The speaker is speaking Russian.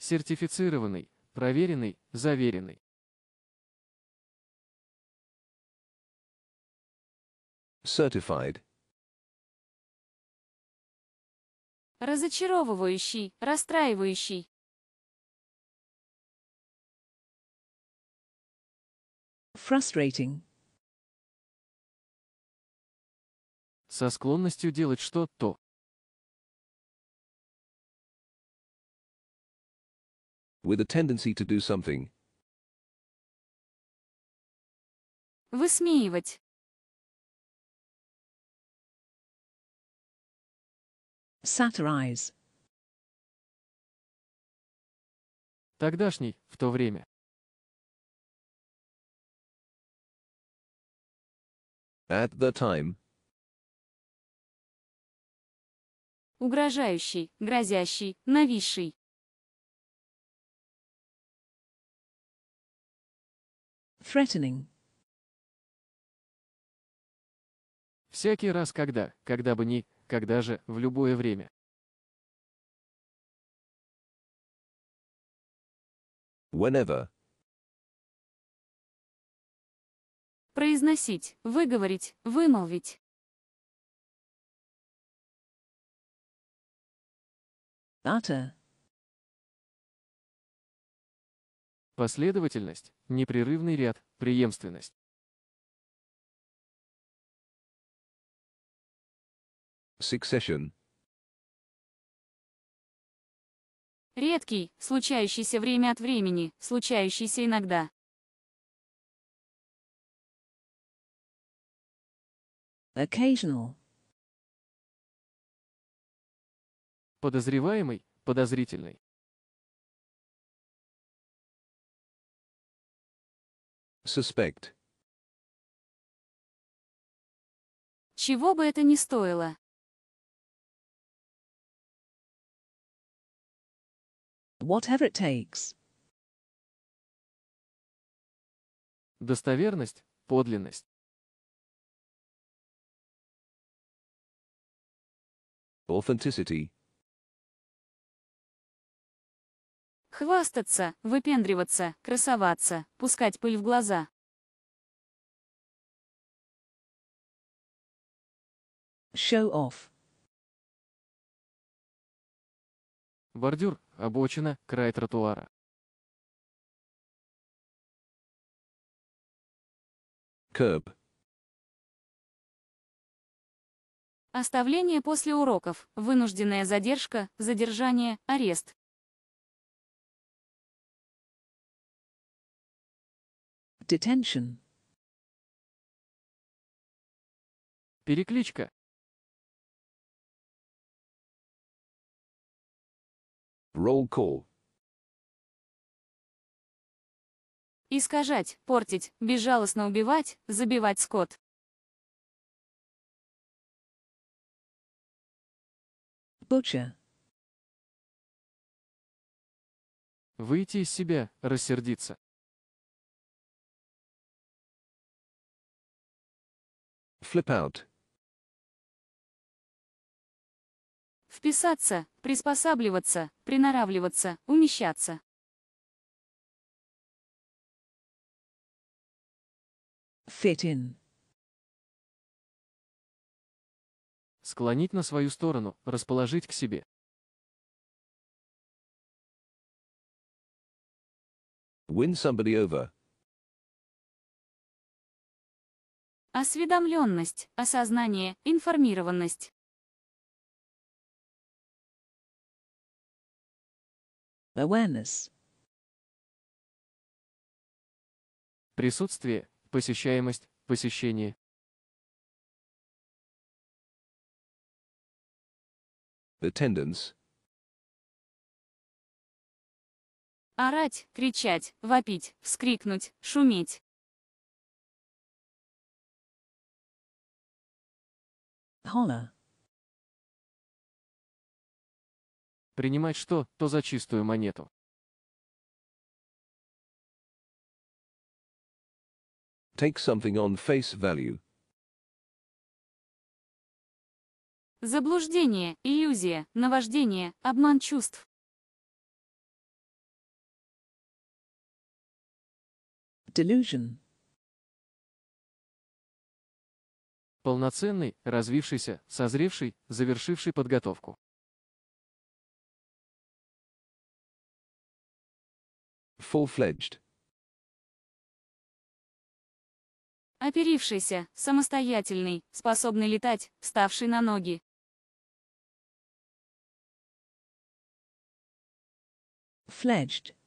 Сертифицированный, проверенный, заверенный. Certified. Разочаровывающий, расстраивающий. Frustrating. Со склонностью делать что-то. with a tendency to do something. Высмеивать. Satirize. Тогдашний, в то время. At the time. Угрожающий, грозящий, нависший. threatening. Всякий раз когда, когда бы ни, когда же, в любое время. Whenever. Произносить, выговорить, вымолвить. Utter. Последовательность, непрерывный ряд, преемственность. Succession. Редкий, случающийся время от времени, случающийся иногда. Occasional. Подозреваемый, подозрительный. Suspect. Чего бы это ни стоило. Whatever it takes. Достоверность, подлинность. Authenticity, Хвастаться, выпендриваться, красоваться, пускать пыль в глаза. Show off. Бордюр, обочина, край тротуара. Curb. Оставление после уроков, вынужденная задержка, задержание, арест, Detention. Перекличка. Roll call. Искажать, портить, безжалостно убивать, забивать скот. Butcher. Выйти из себя, рассердиться. Flip out. Вписаться, приспосабливаться, приноравливаться, умещаться. Fit in. Склонить на свою сторону, расположить к себе. Win somebody over. осведомленность, осознание, информированность. Awareness. Присутствие, посещаемость, посещение. Attendance. Орать, кричать, вопить, вскрикнуть, шуметь. Honor. Принимать что, то за чистую монету. Take something on face value. Заблуждение, иллюзия, наваждение, обман чувств. Delusion. Полноценный, развившийся, созревший, завершивший подготовку. Full-fledged. Оперившийся, самостоятельный, способный летать, ставший на ноги. Fledged.